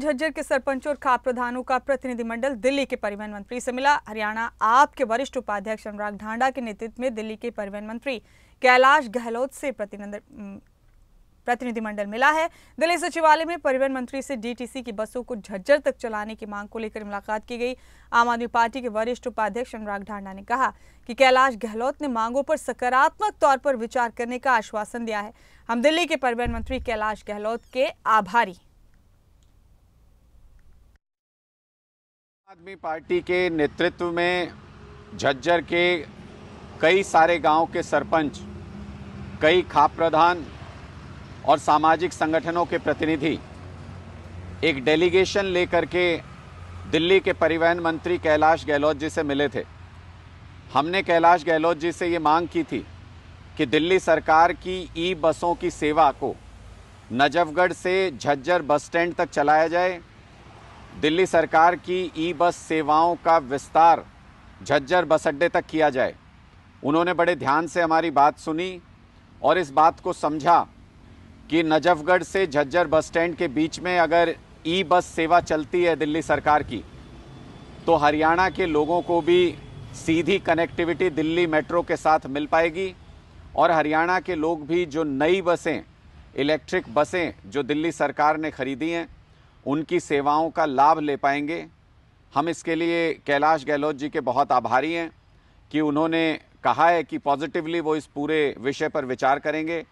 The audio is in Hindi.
झज्जर के सरपंचों और खाप प्रधानों का प्रतिनिधिमंडल दिल्ली के परिवहन मंत्री से मिला हरियाणा आप के वरिष्ठ उपाध्यक्ष अनुराग ढांडा के नेतृत्व में दिल्ली के परिवहन मंत्री कैलाश गहलोत से प्रतिनिधिमंडल मिला है दिल्ली सचिवालय में परिवहन मंत्री से डीटीसी की बसों को झज्जर तक चलाने की मांग को लेकर मुलाकात की गई आम आदमी पार्टी के वरिष्ठ उपाध्यक्ष अनुराग ढांडा ने कहा कि कैलाश गहलोत ने मांगों पर सकारात्मक तौर पर विचार करने का आश्वासन दिया है हम दिल्ली के परिवहन मंत्री कैलाश गहलोत के आभारी आदमी पार्टी के नेतृत्व में झज्जर के कई सारे गांव के सरपंच कई खाप प्रधान और सामाजिक संगठनों के प्रतिनिधि एक डेलीगेशन लेकर के दिल्ली के परिवहन मंत्री कैलाश गहलोत जी से मिले थे हमने कैलाश गहलोत जी से ये मांग की थी कि दिल्ली सरकार की ई बसों की सेवा को नजफगढ़ से झज्जर बस स्टैंड तक चलाया जाए दिल्ली सरकार की ई बस सेवाओं का विस्तार झज्जर बस अड्डे तक किया जाए उन्होंने बड़े ध्यान से हमारी बात सुनी और इस बात को समझा कि नजफगढ़ से झज्जर बस स्टैंड के बीच में अगर ई बस सेवा चलती है दिल्ली सरकार की तो हरियाणा के लोगों को भी सीधी कनेक्टिविटी दिल्ली मेट्रो के साथ मिल पाएगी और हरियाणा के लोग भी जो नई बसें इलेक्ट्रिक बसें जो दिल्ली सरकार ने खरीदी हैं उनकी सेवाओं का लाभ ले पाएंगे हम इसके लिए कैलाश गहलोत जी के बहुत आभारी हैं कि उन्होंने कहा है कि पॉजिटिवली वो इस पूरे विषय पर विचार करेंगे